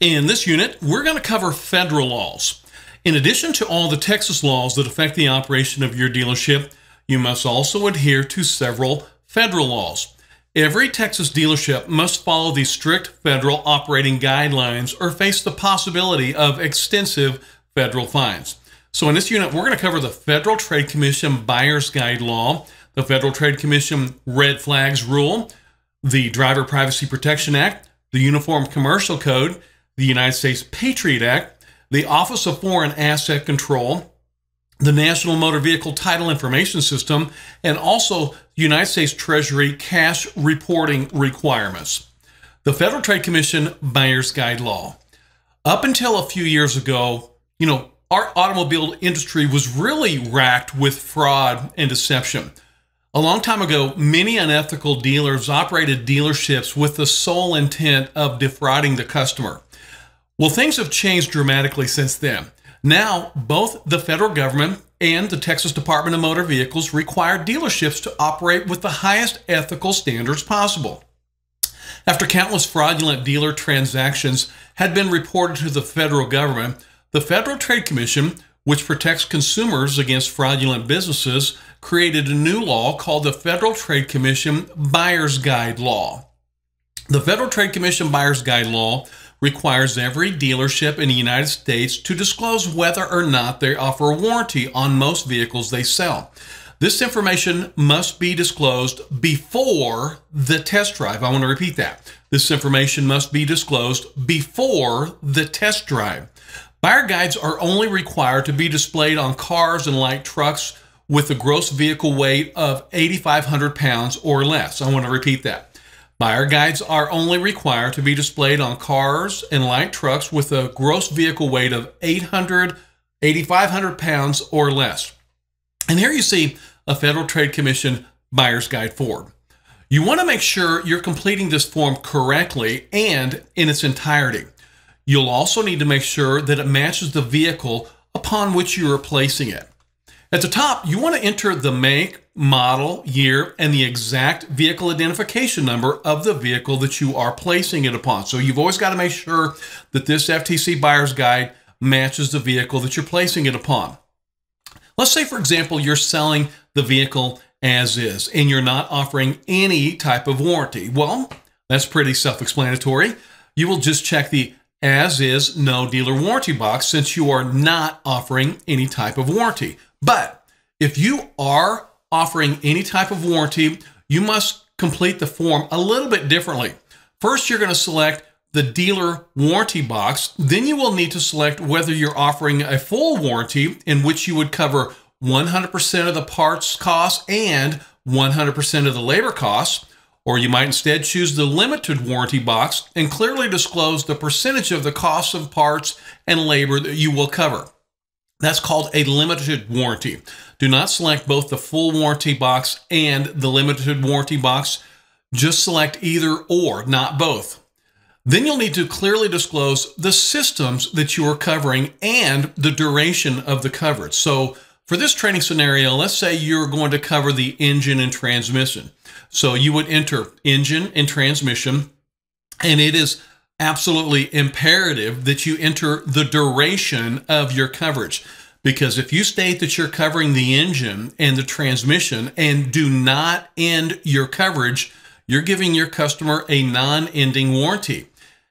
In this unit, we're going to cover federal laws. In addition to all the Texas laws that affect the operation of your dealership, you must also adhere to several federal laws. Every Texas dealership must follow the strict federal operating guidelines or face the possibility of extensive federal fines. So, in this unit, we're going to cover the Federal Trade Commission Buyer's Guide Law, the Federal Trade Commission Red Flags Rule, the Driver Privacy Protection Act, the Uniform Commercial Code, the United States Patriot Act, the Office of Foreign Asset Control, the National Motor Vehicle Title Information System, and also United States Treasury cash reporting requirements. The Federal Trade Commission Buyer's Guide Law. Up until a few years ago, you know, our automobile industry was really racked with fraud and deception. A long time ago, many unethical dealers operated dealerships with the sole intent of defrauding the customer. Well, things have changed dramatically since then. Now, both the federal government and the Texas Department of Motor Vehicles require dealerships to operate with the highest ethical standards possible. After countless fraudulent dealer transactions had been reported to the federal government, the Federal Trade Commission which protects consumers against fraudulent businesses, created a new law called the Federal Trade Commission Buyer's Guide Law. The Federal Trade Commission Buyer's Guide Law requires every dealership in the United States to disclose whether or not they offer a warranty on most vehicles they sell. This information must be disclosed before the test drive. I want to repeat that. This information must be disclosed before the test drive. Buyer guides are only required to be displayed on cars and light trucks with a gross vehicle weight of 8,500 pounds or less. I want to repeat that. Buyer guides are only required to be displayed on cars and light trucks with a gross vehicle weight of 800, 8,500 pounds or less. And here you see a Federal Trade Commission Buyer's Guide form. You want to make sure you're completing this form correctly and in its entirety. You'll also need to make sure that it matches the vehicle upon which you are placing it. At the top, you want to enter the make, model, year, and the exact vehicle identification number of the vehicle that you are placing it upon. So you've always got to make sure that this FTC buyer's guide matches the vehicle that you're placing it upon. Let's say, for example, you're selling the vehicle as is and you're not offering any type of warranty. Well, that's pretty self explanatory. You will just check the as is no dealer warranty box since you are not offering any type of warranty. But if you are offering any type of warranty, you must complete the form a little bit differently. First, you're going to select the dealer warranty box. Then you will need to select whether you're offering a full warranty in which you would cover 100% of the parts costs and 100% of the labor costs. Or you might instead choose the limited warranty box and clearly disclose the percentage of the cost of parts and labor that you will cover. That's called a limited warranty. Do not select both the full warranty box and the limited warranty box. Just select either or, not both. Then you'll need to clearly disclose the systems that you are covering and the duration of the coverage. So for this training scenario, let's say you're going to cover the engine and transmission. So you would enter engine and transmission, and it is absolutely imperative that you enter the duration of your coverage. Because if you state that you're covering the engine and the transmission and do not end your coverage, you're giving your customer a non ending warranty.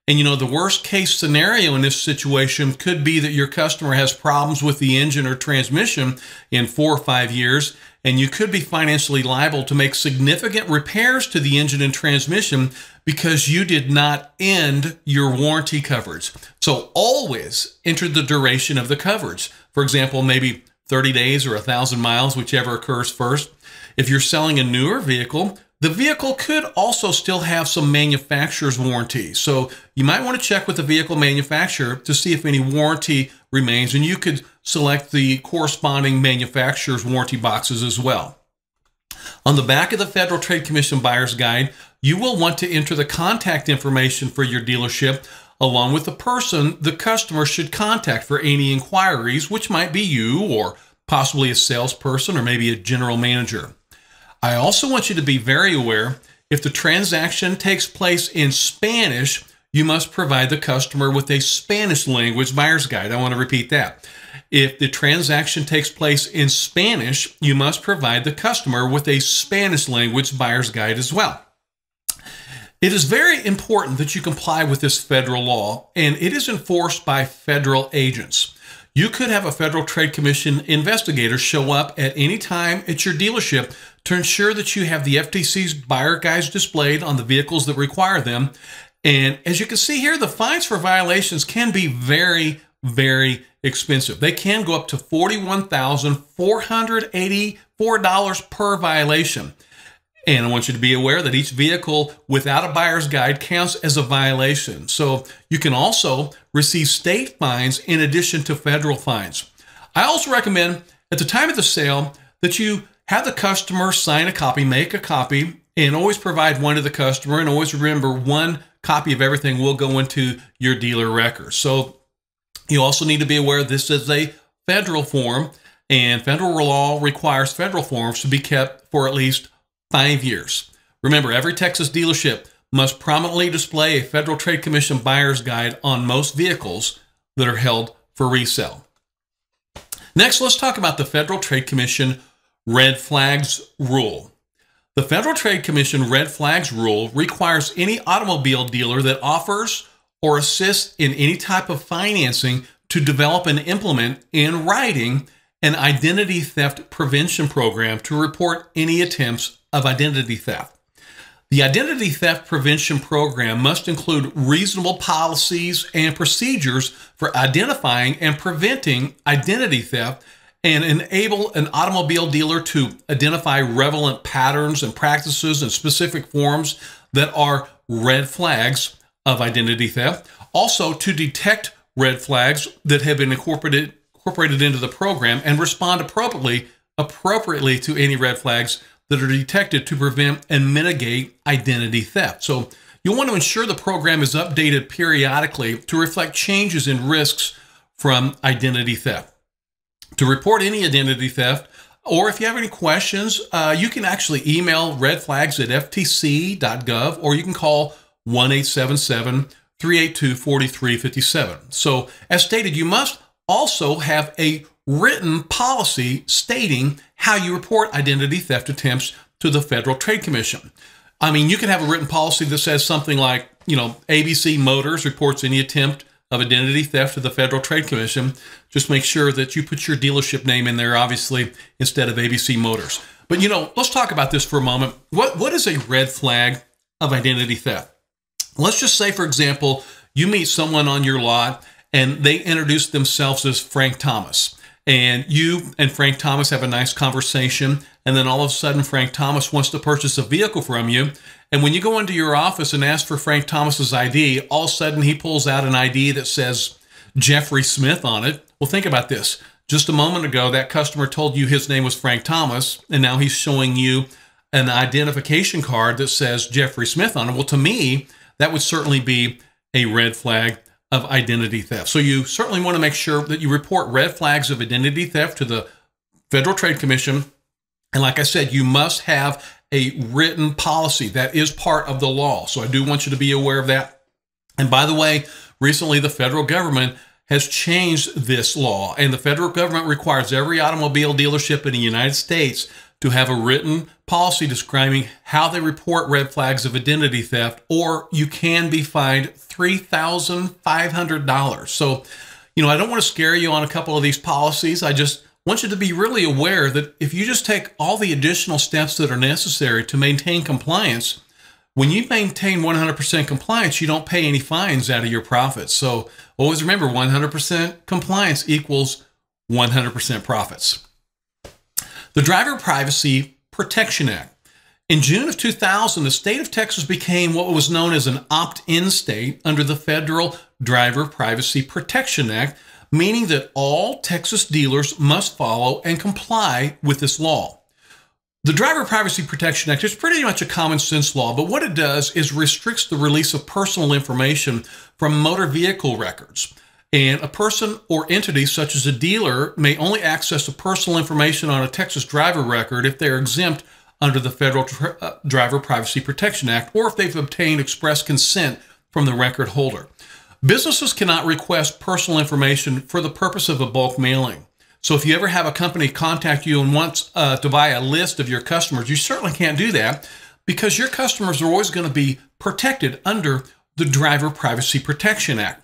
And you know, the worst case scenario in this situation could be that your customer has problems with the engine or transmission in four or five years, and you could be financially liable to make significant repairs to the engine and transmission because you did not end your warranty coverage. So always enter the duration of the coverage. For example, maybe 30 days or 1,000 miles, whichever occurs first. If you're selling a newer vehicle, the vehicle could also still have some manufacturer's warranty. So you might want to check with the vehicle manufacturer to see if any warranty remains, and you could select the corresponding manufacturer's warranty boxes as well. On the back of the Federal Trade Commission Buyer's Guide, you will want to enter the contact information for your dealership along with the person the customer should contact for any inquiries, which might be you or possibly a salesperson or maybe a general manager. I also want you to be very aware if the transaction takes place in Spanish, you must provide the customer with a Spanish language buyer's guide. I want to repeat that. If the transaction takes place in Spanish, you must provide the customer with a Spanish language buyer's guide as well. It is very important that you comply with this federal law, and it is enforced by federal agents. You could have a Federal Trade Commission investigator show up at any time at your dealership to ensure that you have the FTC's buyer guides displayed on the vehicles that require them and as you can see here, the fines for violations can be very, very expensive. They can go up to $41,484 per violation. And I want you to be aware that each vehicle without a buyer's guide counts as a violation. So you can also receive state fines in addition to federal fines. I also recommend at the time of the sale that you have the customer sign a copy, make a copy and always provide one to the customer and always remember one copy of everything will go into your dealer record. So you also need to be aware this is a federal form and federal law requires federal forms to be kept for at least five years. Remember, every Texas dealership must prominently display a Federal Trade Commission buyer's guide on most vehicles that are held for resale. Next, let's talk about the Federal Trade Commission red flags rule. The Federal Trade Commission Red Flags Rule requires any automobile dealer that offers or assists in any type of financing to develop and implement in writing an identity theft prevention program to report any attempts of identity theft. The identity theft prevention program must include reasonable policies and procedures for identifying and preventing identity theft and enable an automobile dealer to identify relevant patterns and practices and specific forms that are red flags of identity theft. Also, to detect red flags that have been incorporated incorporated into the program and respond appropriately appropriately to any red flags that are detected to prevent and mitigate identity theft. So you'll want to ensure the program is updated periodically to reflect changes in risks from identity theft to report any identity theft, or if you have any questions, uh, you can actually email redflags at ftc.gov or you can call 1 877 382 4357. So, as stated, you must also have a written policy stating how you report identity theft attempts to the Federal Trade Commission. I mean, you can have a written policy that says something like, you know, ABC Motors reports any attempt of identity theft to the Federal Trade Commission. Just make sure that you put your dealership name in there, obviously, instead of ABC Motors. But you know, let's talk about this for a moment. What what is a red flag of identity theft? Let's just say, for example, you meet someone on your lot and they introduce themselves as Frank Thomas and you and Frank Thomas have a nice conversation, and then all of a sudden Frank Thomas wants to purchase a vehicle from you. And when you go into your office and ask for Frank Thomas's ID, all of a sudden he pulls out an ID that says Jeffrey Smith on it. Well, think about this. Just a moment ago, that customer told you his name was Frank Thomas, and now he's showing you an identification card that says Jeffrey Smith on it. Well, to me, that would certainly be a red flag of identity theft. So you certainly want to make sure that you report red flags of identity theft to the Federal Trade Commission. And like I said, you must have a written policy that is part of the law. So I do want you to be aware of that. And by the way, recently the federal government has changed this law, and the federal government requires every automobile dealership in the United States to have a written policy describing how they report red flags of identity theft, or you can be fined $3,500. So, you know, I don't want to scare you on a couple of these policies. I just want you to be really aware that if you just take all the additional steps that are necessary to maintain compliance, when you maintain 100% compliance, you don't pay any fines out of your profits. So always remember 100% compliance equals 100% profits the Driver Privacy Protection Act. In June of 2000, the state of Texas became what was known as an opt in state under the Federal Driver Privacy Protection Act, meaning that all Texas dealers must follow and comply with this law. The Driver Privacy Protection Act is pretty much a common sense law, but what it does is restricts the release of personal information from motor vehicle records. And a person or entity, such as a dealer, may only access the personal information on a Texas driver record if they are exempt under the Federal Tri uh, Driver Privacy Protection Act or if they've obtained express consent from the record holder. Businesses cannot request personal information for the purpose of a bulk mailing. So if you ever have a company contact you and wants uh, to buy a list of your customers, you certainly can't do that because your customers are always going to be protected under the Driver Privacy Protection Act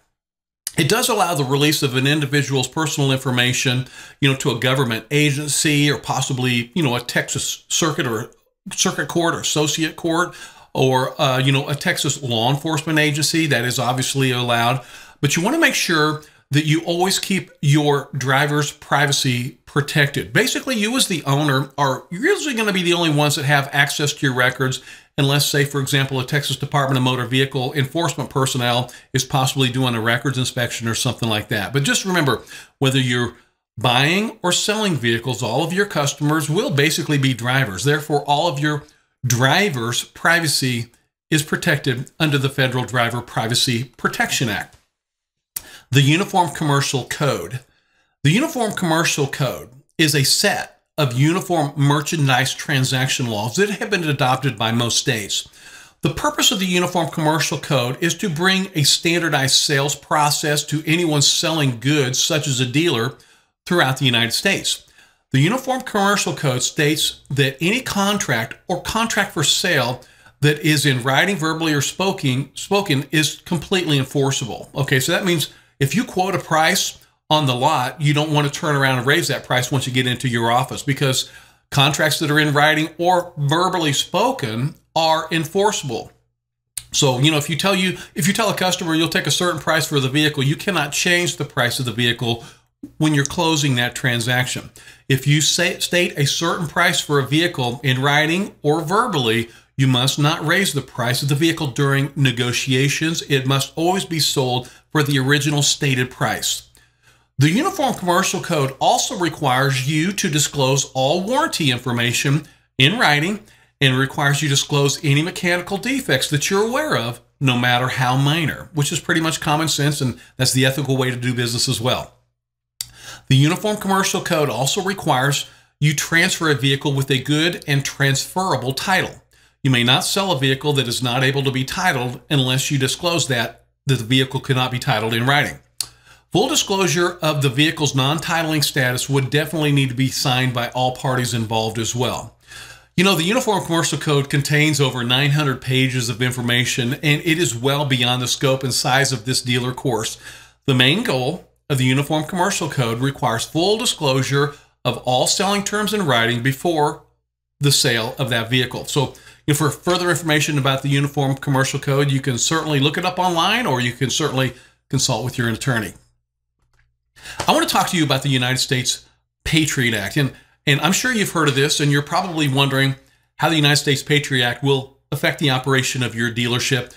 it does allow the release of an individual's personal information, you know, to a government agency or possibly, you know, a Texas circuit or circuit court or associate court or, uh, you know, a Texas law enforcement agency. That is obviously allowed. But you want to make sure that you always keep your driver's privacy protected. Basically, you as the owner are usually going to be the only ones that have access to your records unless, say, for example, a Texas Department of Motor Vehicle enforcement personnel is possibly doing a records inspection or something like that. But just remember, whether you're buying or selling vehicles, all of your customers will basically be drivers. Therefore, all of your drivers' privacy is protected under the Federal Driver Privacy Protection Act. The Uniform Commercial Code. The Uniform Commercial Code is a set of uniform merchandise transaction laws that have been adopted by most states. The purpose of the Uniform Commercial Code is to bring a standardized sales process to anyone selling goods, such as a dealer, throughout the United States. The Uniform Commercial Code states that any contract or contract for sale that is in writing, verbally, or spoken, spoken is completely enforceable. Okay, so that means if you quote a price on the lot, you don't want to turn around and raise that price once you get into your office because contracts that are in writing or verbally spoken are enforceable. So, you know, if you tell you if you tell a customer you'll take a certain price for the vehicle, you cannot change the price of the vehicle when you're closing that transaction. If you say, state a certain price for a vehicle in writing or verbally, you must not raise the price of the vehicle during negotiations. It must always be sold for the original stated price. The Uniform Commercial Code also requires you to disclose all warranty information in writing and requires you disclose any mechanical defects that you're aware of, no matter how minor, which is pretty much common sense and that's the ethical way to do business as well. The Uniform Commercial Code also requires you transfer a vehicle with a good and transferable title. You may not sell a vehicle that is not able to be titled unless you disclose that, that the vehicle cannot be titled in writing. Full disclosure of the vehicle's non titling status would definitely need to be signed by all parties involved as well. You know, the Uniform Commercial Code contains over 900 pages of information, and it is well beyond the scope and size of this dealer course. The main goal of the Uniform Commercial Code requires full disclosure of all selling terms in writing before the sale of that vehicle. So, you know, for further information about the Uniform Commercial Code, you can certainly look it up online or you can certainly consult with your attorney. I want to talk to you about the United States Patriot Act. And, and I'm sure you've heard of this, and you're probably wondering how the United States Patriot Act will affect the operation of your dealership.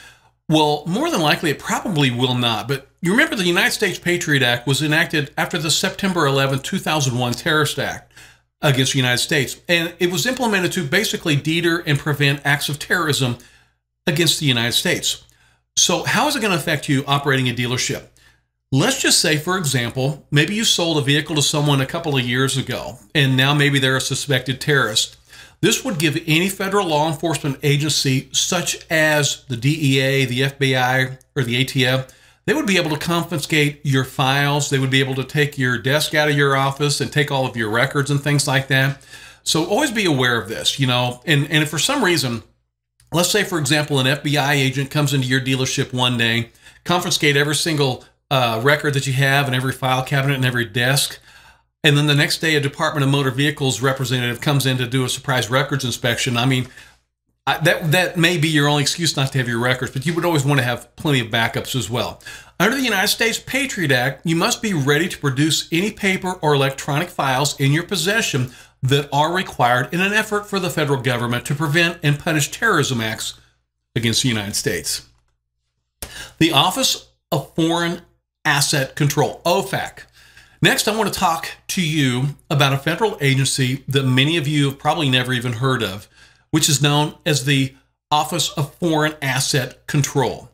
Well, more than likely, it probably will not. But you remember the United States Patriot Act was enacted after the September 11, 2001 terrorist act against the United States. And it was implemented to basically deter and prevent acts of terrorism against the United States. So, how is it going to affect you operating a dealership? Let's just say, for example, maybe you sold a vehicle to someone a couple of years ago, and now maybe they're a suspected terrorist. This would give any federal law enforcement agency, such as the DEA, the FBI, or the ATF, they would be able to confiscate your files. They would be able to take your desk out of your office and take all of your records and things like that. So always be aware of this, you know. And and if for some reason, let's say for example, an FBI agent comes into your dealership one day, confiscate every single uh, record that you have in every file cabinet and every desk. And then the next day, a Department of Motor Vehicles representative comes in to do a surprise records inspection. I mean, I, that that may be your only excuse not to have your records, but you would always want to have plenty of backups as well. Under the United States Patriot Act, you must be ready to produce any paper or electronic files in your possession that are required in an effort for the federal government to prevent and punish terrorism acts against the United States. The Office of Foreign Asset Control, OFAC. Next, I want to talk to you about a federal agency that many of you have probably never even heard of, which is known as the Office of Foreign Asset Control.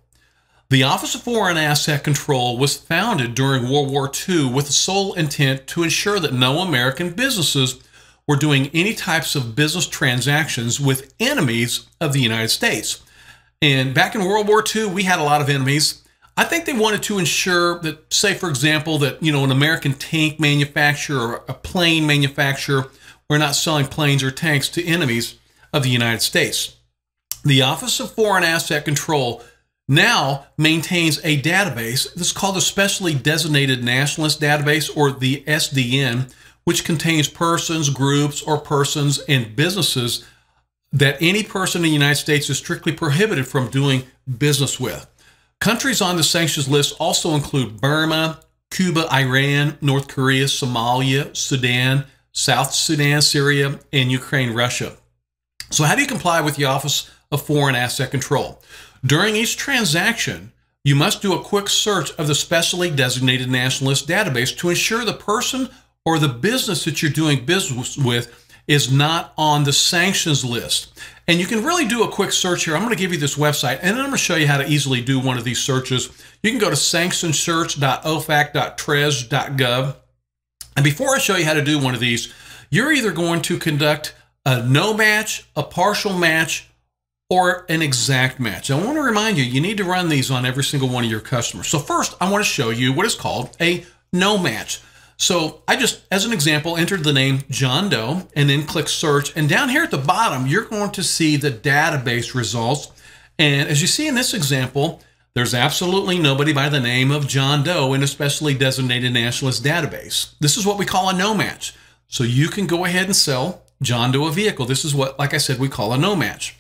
The Office of Foreign Asset Control was founded during World War II with the sole intent to ensure that no American businesses were doing any types of business transactions with enemies of the United States. And back in World War II, we had a lot of enemies, I think they wanted to ensure that, say, for example, that you know an American tank manufacturer or a plane manufacturer were not selling planes or tanks to enemies of the United States. The Office of Foreign Asset Control now maintains a database that's called the Specially Designated Nationalist Database, or the SDN, which contains persons, groups, or persons and businesses that any person in the United States is strictly prohibited from doing business with. Countries on the sanctions list also include Burma, Cuba, Iran, North Korea, Somalia, Sudan, South Sudan, Syria, and Ukraine, Russia. So, how do you comply with the Office of Foreign Asset Control? During each transaction, you must do a quick search of the specially designated national list database to ensure the person or the business that you're doing business with is not on the sanctions list. And you can really do a quick search here. I'm going to give you this website, and I'm going to show you how to easily do one of these searches. You can go to sanctionsearch.ofac.trez.gov. And before I show you how to do one of these, you're either going to conduct a no match, a partial match, or an exact match. I want to remind you, you need to run these on every single one of your customers. So first, I want to show you what is called a no match. So I just, as an example, entered the name John Doe and then click search. And down here at the bottom, you're going to see the database results. And as you see in this example, there's absolutely nobody by the name of John Doe in a specially designated nationalist database. This is what we call a no match. So you can go ahead and sell John Doe a vehicle. This is what, like I said, we call a no match.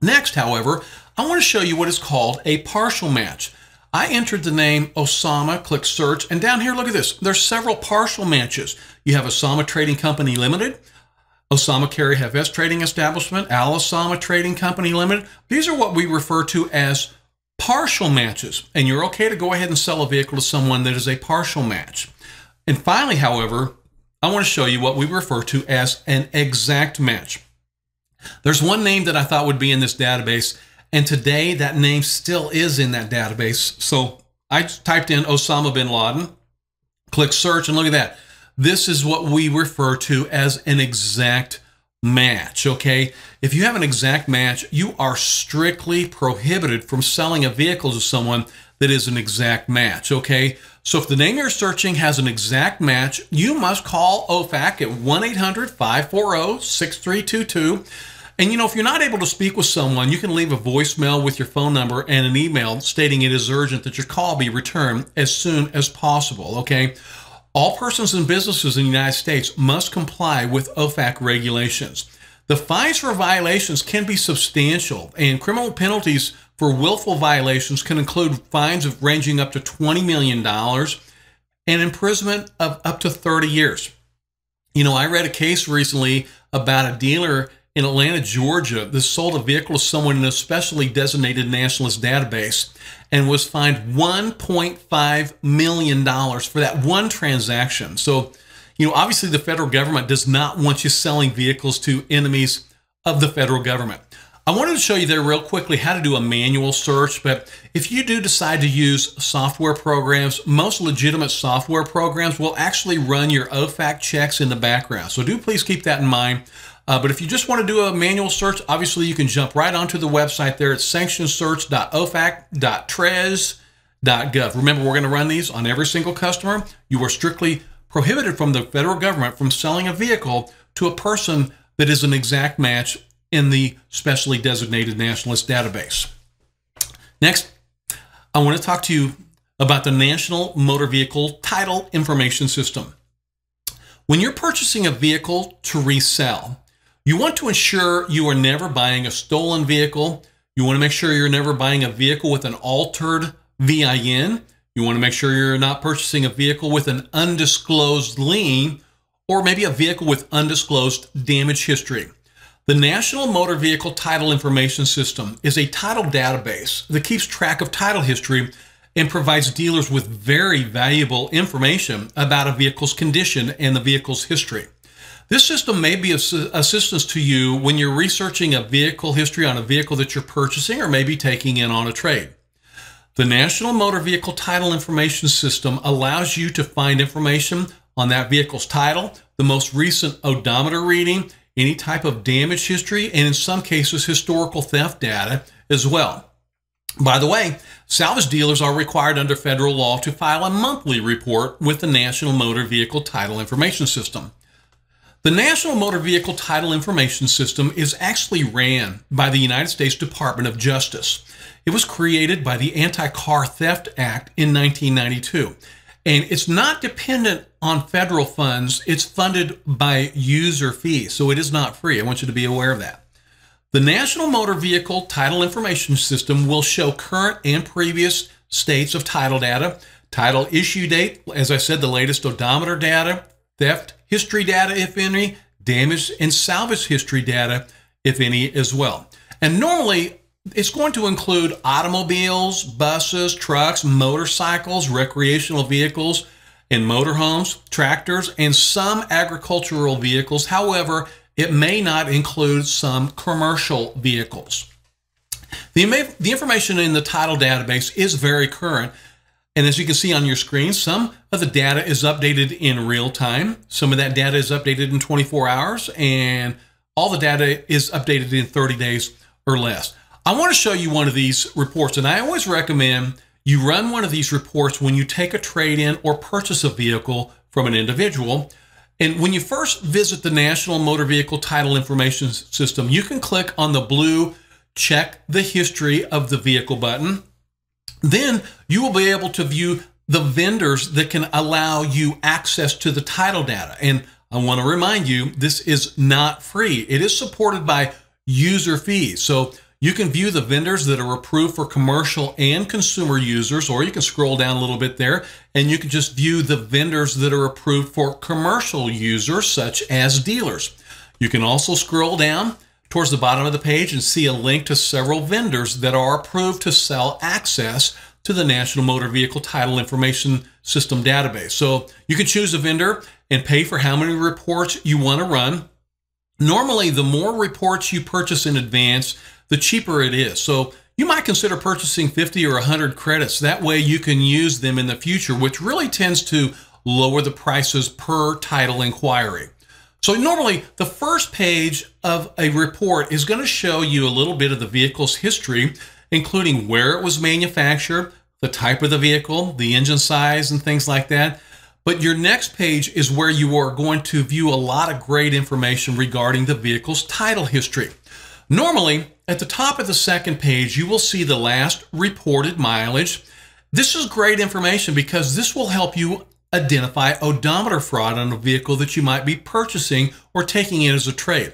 Next, however, I want to show you what is called a partial match. I entered the name Osama, click search, and down here, look at this. There's several partial matches. You have Osama Trading Company Limited, Osama Carey Heves Trading Establishment, Al Osama Trading Company Limited. These are what we refer to as partial matches, and you're okay to go ahead and sell a vehicle to someone that is a partial match. And finally, however, I want to show you what we refer to as an exact match. There's one name that I thought would be in this database and today, that name still is in that database. So I typed in Osama bin Laden, click search, and look at that. This is what we refer to as an exact match, okay? If you have an exact match, you are strictly prohibited from selling a vehicle to someone that is an exact match, okay? So if the name you're searching has an exact match, you must call OFAC at 1 800 540 6322 and you know, if you're not able to speak with someone, you can leave a voicemail with your phone number and an email stating it is urgent that your call be returned as soon as possible, okay? All persons and businesses in the United States must comply with OFAC regulations. The fines for violations can be substantial, and criminal penalties for willful violations can include fines of ranging up to $20 million and imprisonment of up to 30 years. You know, I read a case recently about a dealer in Atlanta, Georgia, that sold a vehicle to someone in a specially designated nationalist database and was fined $1.5 million for that one transaction. So, you know, obviously the federal government does not want you selling vehicles to enemies of the federal government. I wanted to show you there real quickly how to do a manual search, but if you do decide to use software programs, most legitimate software programs will actually run your OFAC checks in the background. So do please keep that in mind. Uh, but if you just want to do a manual search, obviously you can jump right onto the website there. It's sanctionsearch.ofac.trez.gov. Remember, we're going to run these on every single customer. You are strictly prohibited from the federal government from selling a vehicle to a person that is an exact match in the specially designated nationalist database. Next, I want to talk to you about the National Motor Vehicle Title Information System. When you're purchasing a vehicle to resell, you want to ensure you are never buying a stolen vehicle. You want to make sure you're never buying a vehicle with an altered VIN. You want to make sure you're not purchasing a vehicle with an undisclosed lien or maybe a vehicle with undisclosed damage history. The National Motor Vehicle Title Information System is a title database that keeps track of title history and provides dealers with very valuable information about a vehicle's condition and the vehicle's history. This system may be of assistance to you when you're researching a vehicle history on a vehicle that you're purchasing or maybe taking in on a trade. The National Motor Vehicle Title Information System allows you to find information on that vehicle's title, the most recent odometer reading, any type of damage history, and in some cases, historical theft data as well. By the way, salvage dealers are required under federal law to file a monthly report with the National Motor Vehicle Title Information System. The National Motor Vehicle Title Information System is actually ran by the United States Department of Justice. It was created by the Anti Car Theft Act in 1992. And it's not dependent on federal funds, it's funded by user fees. So it is not free. I want you to be aware of that. The National Motor Vehicle Title Information System will show current and previous states of title data, title issue date, as I said, the latest odometer data, theft history data, if any, damage and salvage history data, if any, as well. And normally, it's going to include automobiles, buses, trucks, motorcycles, recreational vehicles, and motorhomes, tractors, and some agricultural vehicles. However, it may not include some commercial vehicles. The, the information in the title database is very current, and as you can see on your screen, some of the data is updated in real time. Some of that data is updated in 24 hours and all the data is updated in 30 days or less. I wanna show you one of these reports and I always recommend you run one of these reports when you take a trade in or purchase a vehicle from an individual. And when you first visit the National Motor Vehicle Title Information System, you can click on the blue check the history of the vehicle button then you will be able to view the vendors that can allow you access to the title data. And I want to remind you, this is not free. It is supported by user fees. So you can view the vendors that are approved for commercial and consumer users, or you can scroll down a little bit there and you can just view the vendors that are approved for commercial users, such as dealers. You can also scroll down towards the bottom of the page and see a link to several vendors that are approved to sell access to the National Motor Vehicle Title Information System database. So you can choose a vendor and pay for how many reports you want to run. Normally, the more reports you purchase in advance, the cheaper it is. So you might consider purchasing 50 or 100 credits. That way you can use them in the future, which really tends to lower the prices per title inquiry. So normally the first page of a report is going to show you a little bit of the vehicle's history, including where it was manufactured, the type of the vehicle, the engine size, and things like that. But your next page is where you are going to view a lot of great information regarding the vehicle's title history. Normally, at the top of the second page, you will see the last reported mileage. This is great information because this will help you identify odometer fraud on a vehicle that you might be purchasing or taking in as a trade.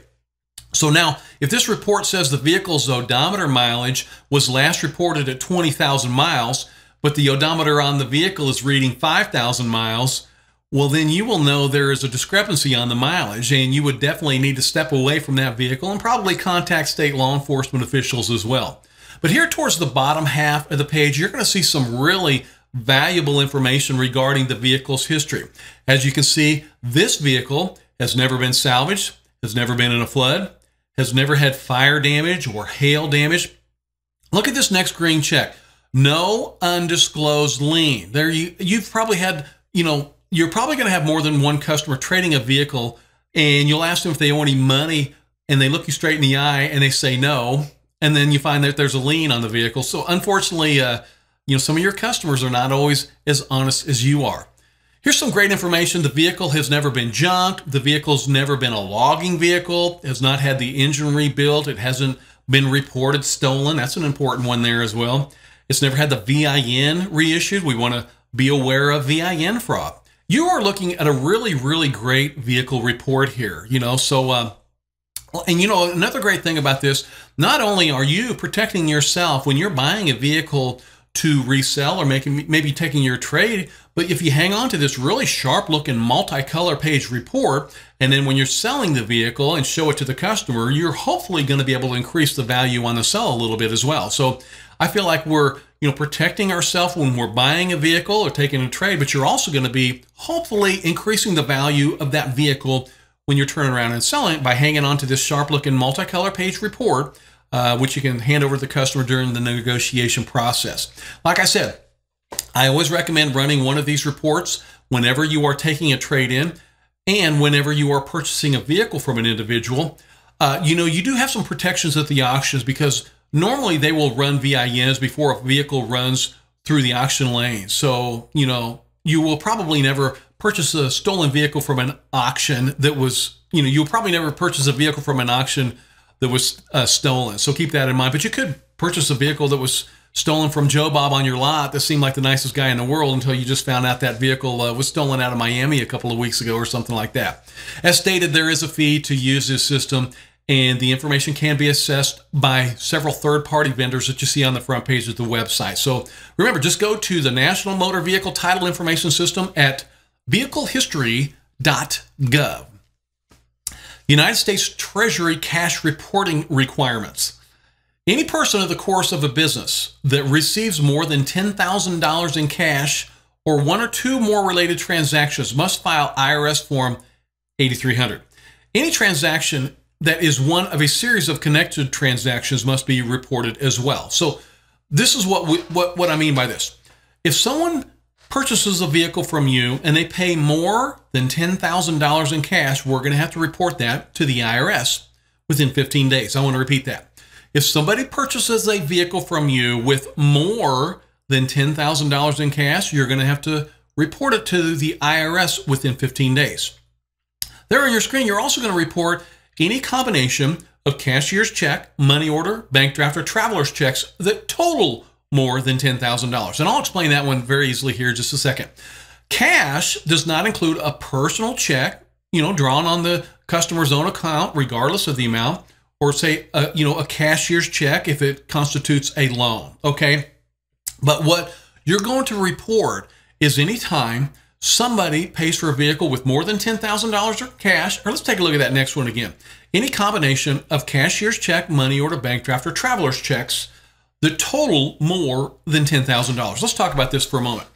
So now, if this report says the vehicle's odometer mileage was last reported at 20,000 miles, but the odometer on the vehicle is reading 5,000 miles, well, then you will know there is a discrepancy on the mileage, and you would definitely need to step away from that vehicle and probably contact state law enforcement officials as well. But here towards the bottom half of the page, you're going to see some really valuable information regarding the vehicle's history. As you can see, this vehicle has never been salvaged, has never been in a flood, has never had fire damage or hail damage. Look at this next green check. No undisclosed lien. There you you've probably had, you know, you're probably going to have more than one customer trading a vehicle and you'll ask them if they owe any money and they look you straight in the eye and they say no and then you find that there's a lien on the vehicle. So unfortunately, uh, you know, some of your customers are not always as honest as you are. Here's some great information. The vehicle has never been junked. The vehicle's never been a logging vehicle, has not had the engine rebuilt. It hasn't been reported stolen. That's an important one there as well. It's never had the VIN reissued. We want to be aware of VIN fraud. You are looking at a really, really great vehicle report here, you know, so, uh, and you know, another great thing about this, not only are you protecting yourself when you're buying a vehicle to resell or making maybe taking your trade. But if you hang on to this really sharp looking multicolor page report, and then when you're selling the vehicle and show it to the customer, you're hopefully going to be able to increase the value on the sell a little bit as well. So I feel like we're you know protecting ourselves when we're buying a vehicle or taking a trade, but you're also going to be hopefully increasing the value of that vehicle when you're turning around and selling it by hanging on to this sharp looking multicolor page report uh, which you can hand over to the customer during the negotiation process. Like I said, I always recommend running one of these reports whenever you are taking a trade in and whenever you are purchasing a vehicle from an individual. Uh, you know, you do have some protections at the auctions because normally they will run VINs before a vehicle runs through the auction lane. So, you know, you will probably never purchase a stolen vehicle from an auction that was, you know, you'll probably never purchase a vehicle from an auction that was uh, stolen. So keep that in mind. But you could purchase a vehicle that was stolen from Joe Bob on your lot that seemed like the nicest guy in the world until you just found out that vehicle uh, was stolen out of Miami a couple of weeks ago or something like that. As stated, there is a fee to use this system. And the information can be assessed by several third party vendors that you see on the front page of the website. So remember, just go to the National Motor Vehicle Title Information System at vehiclehistory.gov. United States Treasury cash reporting requirements. Any person in the course of a business that receives more than $10,000 in cash or one or two more related transactions must file IRS Form 8300. Any transaction that is one of a series of connected transactions must be reported as well. So this is what we, what what I mean by this. If someone purchases a vehicle from you and they pay more than $10,000 in cash, we're going to have to report that to the IRS within 15 days. I want to repeat that. If somebody purchases a vehicle from you with more than $10,000 in cash, you're going to have to report it to the IRS within 15 days. There on your screen, you're also going to report any combination of cashier's check, money order, bank draft, or traveler's checks that total more than $10,000. And I'll explain that one very easily here just a second. Cash does not include a personal check, you know, drawn on the customer's own account, regardless of the amount, or say, a, uh, you know, a cashier's check if it constitutes a loan, okay? But what you're going to report is anytime somebody pays for a vehicle with more than $10,000 or cash, or let's take a look at that next one again. Any combination of cashier's check, money order, bank draft, or traveler's checks the total more than $10,000. Let's talk about this for a moment.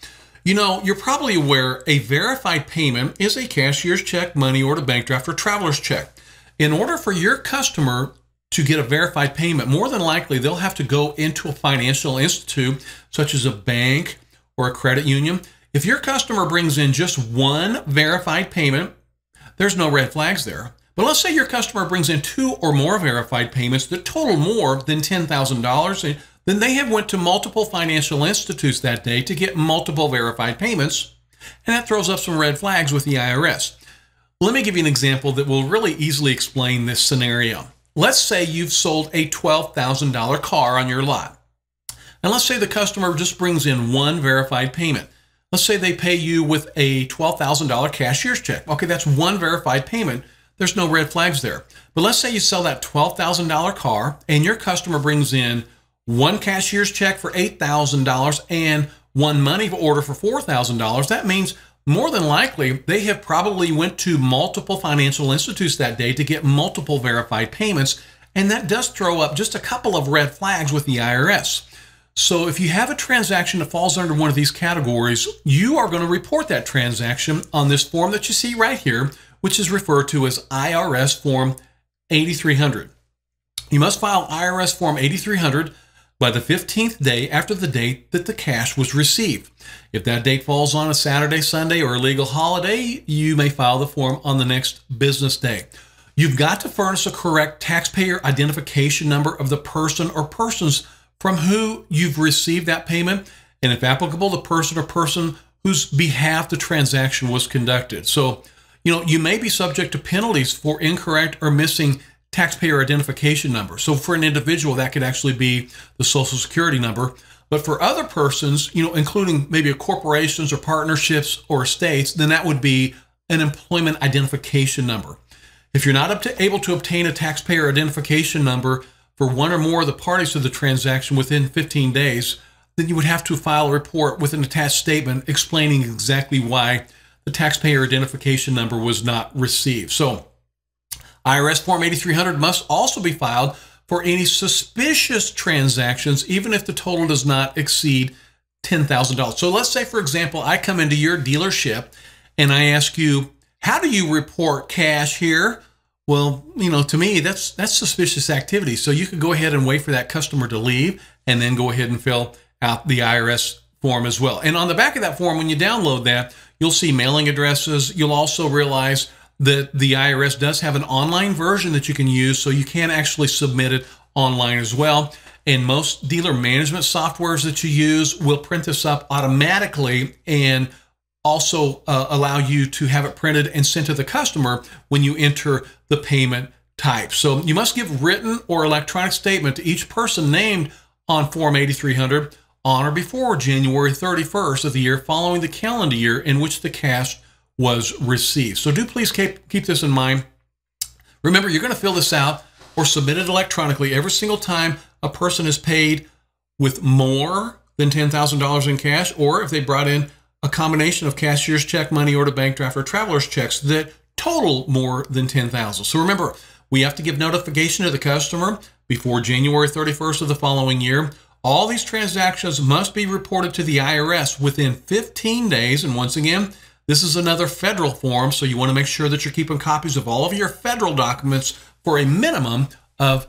You know, you're probably aware a verified payment is a cashier's check, money order, bank draft, or traveler's check. In order for your customer to get a verified payment, more than likely they'll have to go into a financial institute such as a bank or a credit union. If your customer brings in just one verified payment, there's no red flags there. But let's say your customer brings in two or more verified payments that total more than $10,000 then they have went to multiple financial institutes that day to get multiple verified payments, and that throws up some red flags with the IRS. Let me give you an example that will really easily explain this scenario. Let's say you've sold a $12,000 car on your lot. And let's say the customer just brings in one verified payment. Let's say they pay you with a $12,000 cashier's check. Okay, that's one verified payment. There's no red flags there. But let's say you sell that $12,000 car and your customer brings in one cashier's check for $8,000 and one money order for $4,000, that means more than likely they have probably went to multiple financial institutes that day to get multiple verified payments, and that does throw up just a couple of red flags with the IRS. So if you have a transaction that falls under one of these categories, you are going to report that transaction on this form that you see right here, which is referred to as IRS Form 8300. You must file IRS Form 8300 by the 15th day after the date that the cash was received. If that date falls on a Saturday, Sunday, or a legal holiday, you may file the form on the next business day. You've got to furnish a correct taxpayer identification number of the person or persons from who you've received that payment, and if applicable, the person or person whose behalf the transaction was conducted. So, you know, you may be subject to penalties for incorrect or missing taxpayer identification number. So for an individual, that could actually be the social security number. But for other persons, you know, including maybe a corporations or partnerships or estates, then that would be an employment identification number. If you're not to, able to obtain a taxpayer identification number for one or more of the parties to the transaction within 15 days, then you would have to file a report with an attached statement explaining exactly why the taxpayer identification number was not received. So IRS Form 8300 must also be filed for any suspicious transactions, even if the total does not exceed $10,000. So let's say, for example, I come into your dealership and I ask you, how do you report cash here? Well, you know, to me, that's that's suspicious activity. So you could go ahead and wait for that customer to leave and then go ahead and fill out the IRS form as well. And on the back of that form, when you download that, you'll see mailing addresses. You'll also realize that the IRS does have an online version that you can use, so you can actually submit it online as well. And most dealer management softwares that you use will print this up automatically and also uh, allow you to have it printed and sent to the customer when you enter the payment type. So you must give written or electronic statement to each person named on Form 8300 on or before January 31st of the year following the calendar year in which the cash was received. So do please keep, keep this in mind. Remember, you're going to fill this out or submit it electronically every single time a person is paid with more than $10,000 in cash, or if they brought in a combination of cashier's check, money order, bank draft, or traveler's checks that total more than 10,000. So remember, we have to give notification to the customer before January 31st of the following year. All these transactions must be reported to the IRS within 15 days. And once again, this is another federal form, so you want to make sure that you're keeping copies of all of your federal documents for a minimum of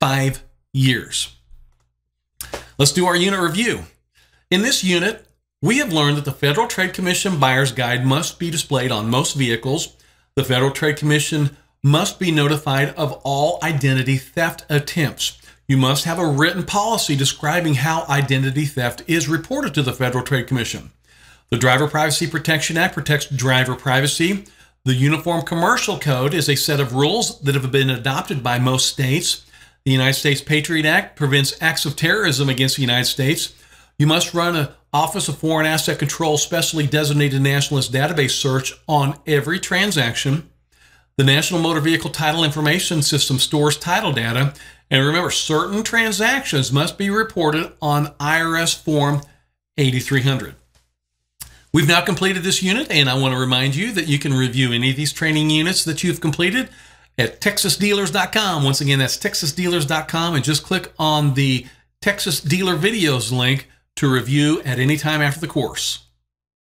five years. Let's do our unit review. In this unit, we have learned that the Federal Trade Commission Buyer's Guide must be displayed on most vehicles. The Federal Trade Commission must be notified of all identity theft attempts. You must have a written policy describing how identity theft is reported to the Federal Trade Commission. The Driver Privacy Protection Act protects driver privacy. The Uniform Commercial Code is a set of rules that have been adopted by most states. The United States Patriot Act prevents acts of terrorism against the United States. You must run an Office of Foreign Asset Control specially designated nationalist database search on every transaction. The National Motor Vehicle Title Information System stores title data. And remember, certain transactions must be reported on IRS Form 8300. We've now completed this unit, and I want to remind you that you can review any of these training units that you've completed at texasdealers.com. Once again, that's texasdealers.com, and just click on the Texas Dealer Videos link to review at any time after the course.